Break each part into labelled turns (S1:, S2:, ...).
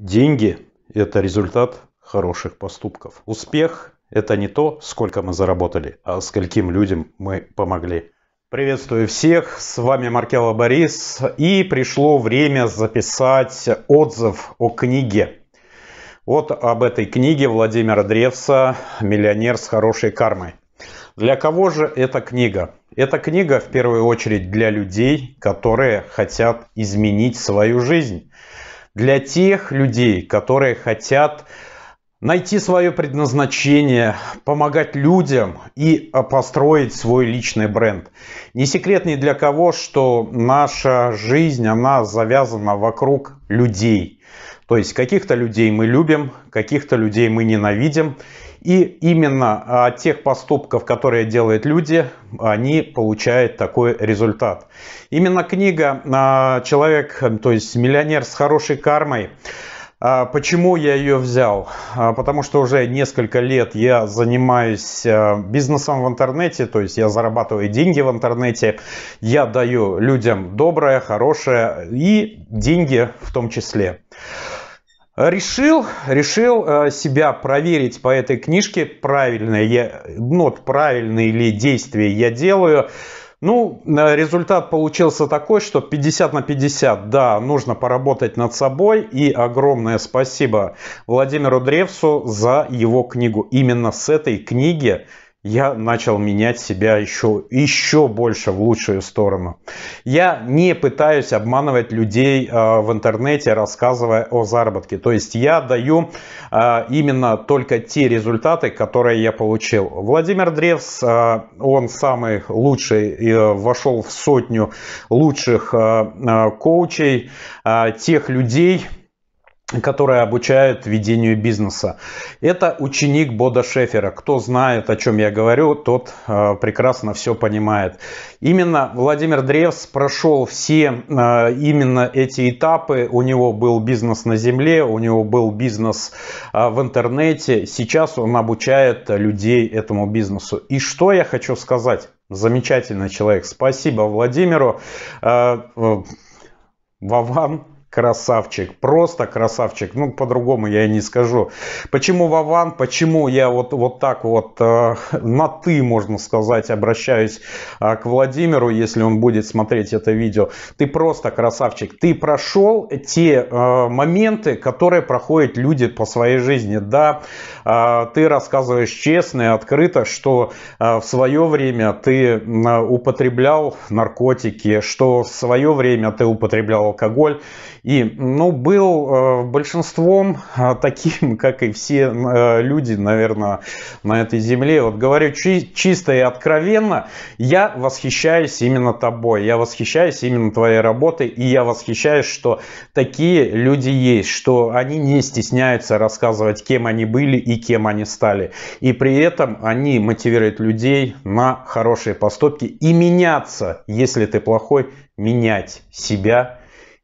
S1: Деньги – это результат хороших поступков. Успех – это не то, сколько мы заработали, а скольким людям мы помогли. Приветствую всех, с вами Маркела Борис, и пришло время записать отзыв о книге. Вот об этой книге Владимира Древса «Миллионер с хорошей кармой». Для кого же эта книга? Эта книга в первую очередь для людей, которые хотят изменить свою жизнь для тех людей, которые хотят найти свое предназначение, помогать людям и а, построить свой личный бренд. Не секрет ни для кого, что наша жизнь, она завязана вокруг людей – то есть каких-то людей мы любим, каких-то людей мы ненавидим. И именно от тех поступков, которые делают люди, они получают такой результат. Именно книга а, «Человек, то есть миллионер с хорошей кармой» а, Почему я ее взял? А, потому что уже несколько лет я занимаюсь бизнесом в интернете, то есть я зарабатываю деньги в интернете, я даю людям доброе, хорошее и деньги в том числе. Решил, решил э, себя проверить по этой книжке, правильно я, ну, правильные ли действия я делаю. Ну, э, результат получился такой, что 50 на 50, да, нужно поработать над собой. И огромное спасибо Владимиру Древсу за его книгу. Именно с этой книги я начал менять себя еще, еще больше в лучшую сторону. Я не пытаюсь обманывать людей а, в интернете, рассказывая о заработке. То есть я даю а, именно только те результаты, которые я получил. Владимир Древс, а, он самый лучший, вошел в сотню лучших коучей, тех людей, которая обучает ведению бизнеса. Это ученик Бода Шефера. Кто знает, о чем я говорю, тот э, прекрасно все понимает. Именно Владимир Древс прошел все э, именно эти этапы. У него был бизнес на земле, у него был бизнес э, в интернете. Сейчас он обучает людей этому бизнесу. И что я хочу сказать? Замечательный человек. Спасибо Владимиру. Э, э, Вован красавчик, просто красавчик, ну по-другому я и не скажу. Почему Вован, почему я вот, вот так вот э, на ты, можно сказать, обращаюсь э, к Владимиру, если он будет смотреть это видео. Ты просто красавчик, ты прошел те э, моменты, которые проходят люди по своей жизни. Да, э, ты рассказываешь честно и открыто, что э, в свое время ты э, употреблял наркотики, что в свое время ты употреблял алкоголь и, ну, был э, большинством а, таким, как и все э, люди, наверное, на этой земле. Вот говорю чи- чисто и откровенно, я восхищаюсь именно тобой, я восхищаюсь именно твоей работой, и я восхищаюсь, что такие люди есть, что они не стесняются рассказывать, кем они были и кем они стали. И при этом они мотивируют людей на хорошие поступки и меняться, если ты плохой, менять себя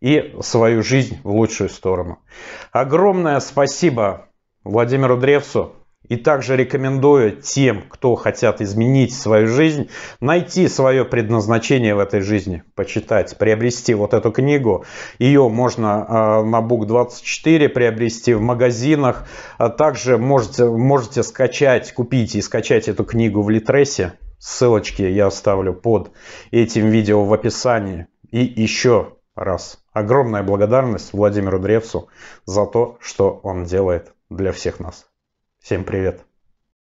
S1: и свою жизнь в лучшую сторону. Огромное спасибо Владимиру Древцу и также рекомендую тем, кто хотят изменить свою жизнь, найти свое предназначение в этой жизни, почитать, приобрести вот эту книгу. Ее можно э, на Book24 приобрести в магазинах. А также можете, можете скачать, купить и скачать эту книгу в Литресе. Ссылочки я оставлю под этим видео в описании. И еще раз. Огромная благодарность Владимиру Древцу за то, что он делает для всех нас. Всем привет!